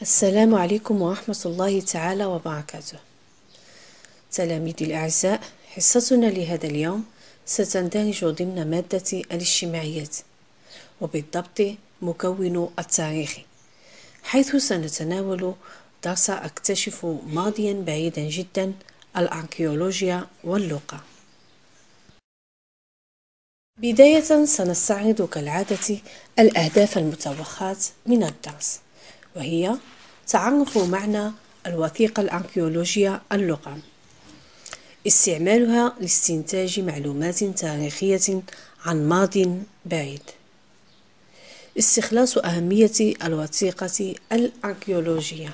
السلام عليكم ورحمة الله تعالى وبركاته تلاميذي الأعزاء حصتنا لهذا اليوم ستندرج ضمن مادة الاجتماعيات وبالضبط مكون التاريخ حيث سنتناول درس أكتشف ماضيا بعيدا جدا الأركيولوجيا واللغة بداية سنستعرض كالعادة الأهداف المتوخاة من الدرس وهي تعرفوا معنى الوثيقة الأركيولوجية اللغة استعمالها لاستنتاج معلومات تاريخية عن ماض بعيد استخلاص أهمية الوثيقة الأركيولوجية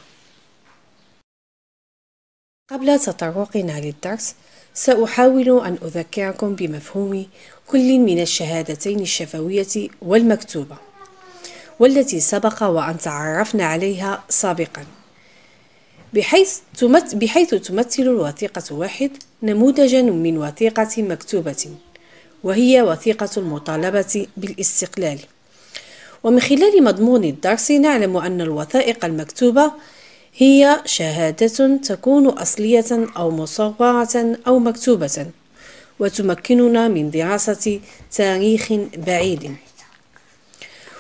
قبل تطرقنا للدرس سأحاول أن أذكركم بمفهوم كل من الشهادتين الشفوية والمكتوبة والتي سبق وأن تعرفنا عليها سابقا بحيث, بحيث تمثل الوثيقة واحد نموذجا من وثيقة مكتوبة وهي وثيقة المطالبة بالاستقلال ومن خلال مضمون الدرس نعلم أن الوثائق المكتوبة هي شهادة تكون أصلية أو مصورة أو مكتوبة وتمكننا من دراسة تاريخ بعيد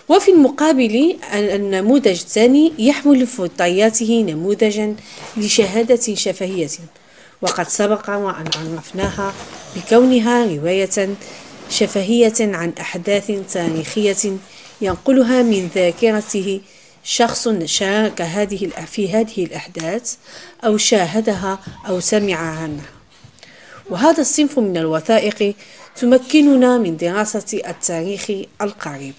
وفي المقابل النموذج الثاني يحمل في طياته نموذجا لشهادة شفهية وقد سبق وأن عرفناها بكونها رواية شفهية عن أحداث تاريخية ينقلها من ذاكرته شخص شارك هذه في هذه الأحداث أو شاهدها أو سمع عنها وهذا الصنف من الوثائق تمكننا من دراسة التاريخ القريب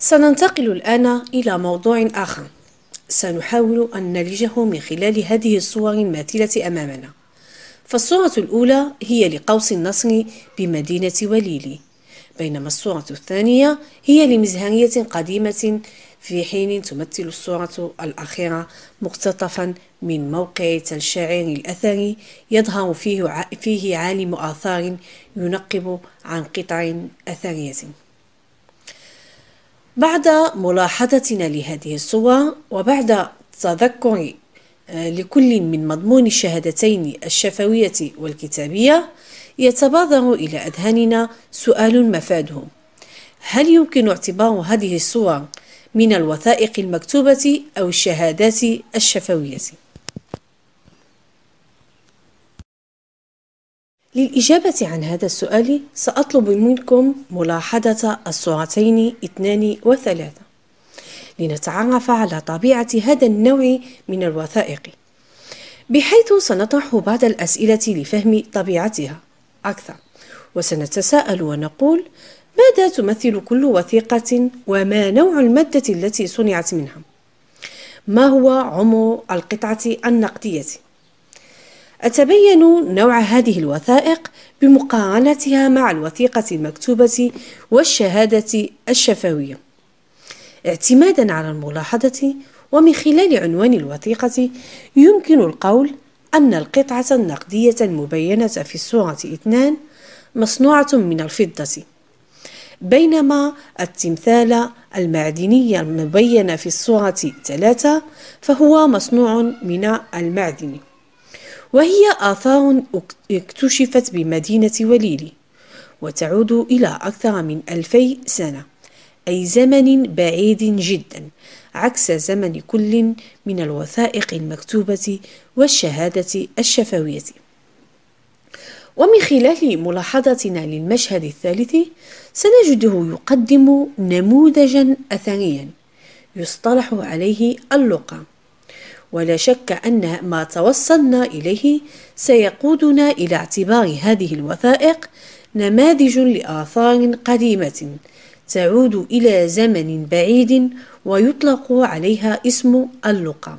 سننتقل الآن إلى موضوع آخر سنحاول أن نلجه من خلال هذه الصور الماثلة أمامنا فالصورة الأولى هي لقوس النصر بمدينة وليلي بينما الصورة الثانية هي لمزهرية قديمة في حين تمثل الصورة الأخيرة مقتطفا من موقع الشاعر الأثري يظهر فيه عالم آثار ينقب عن قطع أثرية بعد ملاحظتنا لهذه الصور وبعد تذكر آه، لكل من مضمون الشهادتين الشفوية والكتابية يتبادر إلى أذهاننا سؤال مفاده هل يمكن اعتبار هذه الصور من الوثائق المكتوبة أو الشهادات الشفوية؟ للإجابة عن هذا السؤال سأطلب منكم ملاحظة الصورتين اثنان وثلاثة لنتعرف على طبيعة هذا النوع من الوثائق بحيث سنطرح بعض الأسئلة لفهم طبيعتها أكثر وسنتساءل ونقول ماذا تمثل كل وثيقة وما نوع المادة التي صنعت منها ما هو عمر القطعة النقدية أتبين نوع هذه الوثائق بمقارنتها مع الوثيقة المكتوبة والشهادة الشفوية اعتمادا على الملاحظة ومن خلال عنوان الوثيقة يمكن القول أن القطعة النقدية المبينة في الصورة 2 مصنوعة من الفضة بينما التمثال المعدني المبين في الصورة 3 فهو مصنوع من المعدن وهي آثار اكتشفت بمدينة وليلي وتعود إلى أكثر من ألفي سنة أي زمن بعيد جدا عكس زمن كل من الوثائق المكتوبة والشهادة الشفوية ومن خلال ملاحظتنا للمشهد الثالث سنجده يقدم نموذجا أثريا يصطلح عليه اللقا ولا شك أن ما توصلنا إليه سيقودنا إلى اعتبار هذه الوثائق نماذج لآثار قديمة تعود إلى زمن بعيد ويطلق عليها اسم اللقا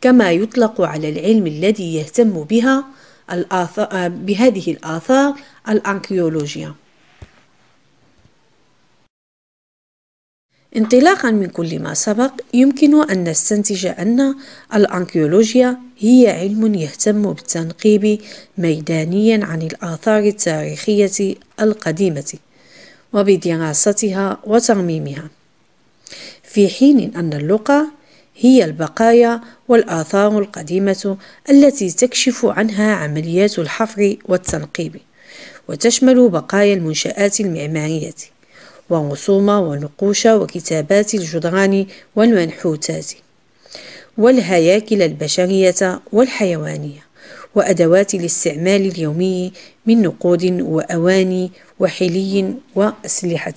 كما يطلق على العلم الذي يهتم بها بهذه الآثار الأنكيولوجيا انطلاقا من كل ما سبق يمكن أن نستنتج أن الأنكيولوجيا هي علم يهتم بالتنقيب ميدانيا عن الآثار التاريخية القديمة وبدراستها وترميمها في حين أن اللغة هي البقايا والآثار القديمة التي تكشف عنها عمليات الحفر والتنقيب وتشمل بقايا المنشآت المعمارية وغصوم ونقوش وكتابات الجدران والمنحوتات والهياكل البشرية والحيوانية وأدوات الاستعمال اليومي من نقود وأواني وحلي وأسلحة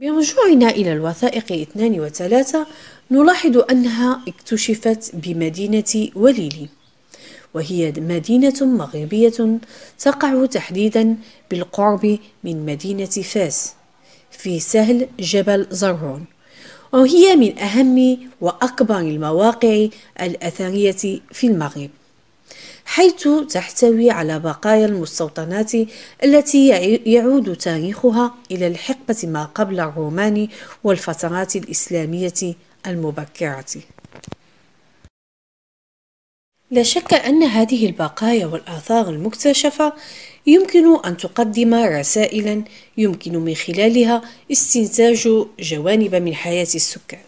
برجوعنا إلى الوثائق اثنان وثلاثة نلاحظ أنها اكتشفت بمدينة وليلي وهي مدينة مغربية تقع تحديدا بالقرب من مدينة فاس في سهل جبل زرعون وهي من أهم وأكبر المواقع الأثرية في المغرب حيث تحتوي على بقايا المستوطنات التي يعود تاريخها إلى الحقبة ما قبل الرومان والفترات الإسلامية المبكرة لا شك أن هذه البقايا والآثار المكتشفة يمكن أن تقدم رسائلا يمكن من خلالها استنتاج جوانب من حياة السكان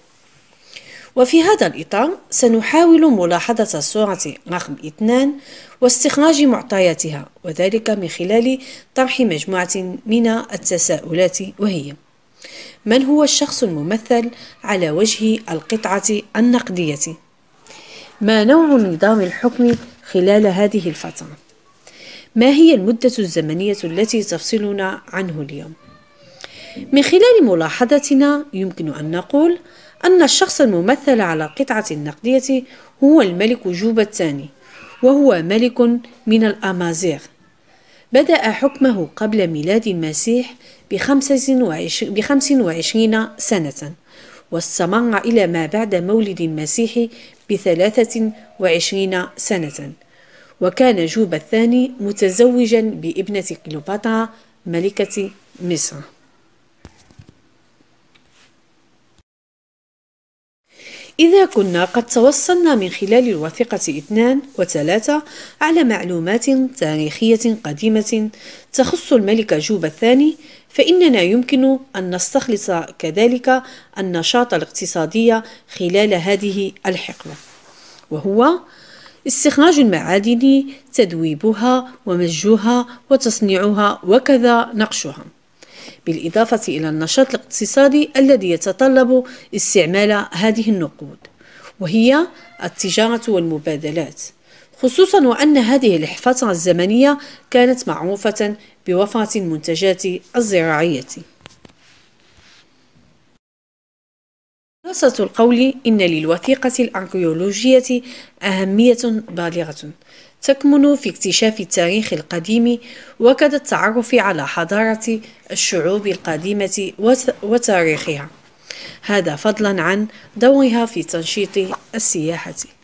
وفي هذا الإطار سنحاول ملاحظة صورة رقم اثنان واستخراج معطياتها وذلك من خلال طرح مجموعة من التساؤلات وهي من هو الشخص الممثل على وجه القطعة النقدية؟ ما نوع نظام الحكم خلال هذه الفترة؟ ما هي المدة الزمنية التي تفصلنا عنه اليوم؟ من خلال ملاحظتنا يمكن أن نقول أن الشخص الممثل على القطعة النقدية هو الملك جوبا الثاني وهو ملك من الأمازيغ بدأ حكمه قبل ميلاد المسيح بخمس وعشرين سنة واستمر إلى ما بعد مولد المسيح بثلاثة وعشرين سنة وكان جوب الثاني متزوجا بابنة كليوباترا ملكة مصر إذا كنا قد توصلنا من خلال الوثيقة اثنان وثلاثة على معلومات تاريخية قديمة تخص الملك جوب الثاني فإننا يمكن أن نستخلص كذلك النشاط الاقتصادي خلال هذه الحقبة وهو استخراج المعادن تذويبها ومزجها وتصنيعها وكذا نقشها بالإضافة إلى النشاط الاقتصادي الذي يتطلب استعمال هذه النقود وهي التجارة والمبادلات خصوصا وأن هذه الفترة الزمنية كانت معروفة بوفرة المنتجات الزراعية خلاصة القول إن للوثيقة الأركيولوجية أهمية بالغة تكمن في اكتشاف التاريخ القديم وكد التعرف على حضارة الشعوب القديمة وتاريخها هذا فضلا عن دورها في تنشيط السياحة